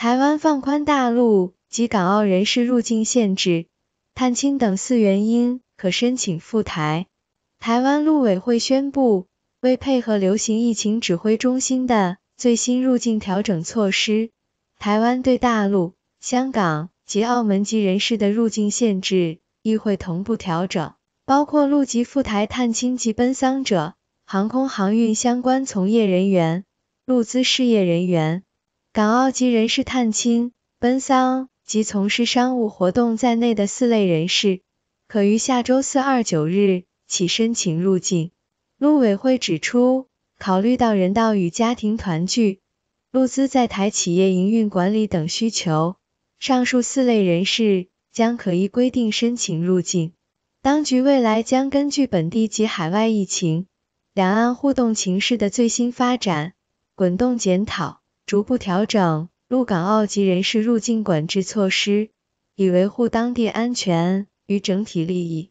台湾放宽大陆及港澳人士入境限制，探亲等四原因可申请赴台。台湾陆委会宣布，为配合流行疫情指挥中心的最新入境调整措施，台湾对大陆、香港及澳门籍人士的入境限制亦会同步调整，包括陆籍赴台探亲及奔丧者、航空航运相关从业人员、陆资事业人员。港澳籍人士探亲、奔丧及从事商务活动在内的四类人士，可于下周四二九日起申请入境。陆委会指出，考虑到人道与家庭团聚、陆资在台企业营运管理等需求，上述四类人士将可依规定申请入境。当局未来将根据本地及海外疫情、两岸互动情势的最新发展，滚动检讨。逐步调整陆、港澳籍人士入境管制措施，以维护当地安全与整体利益。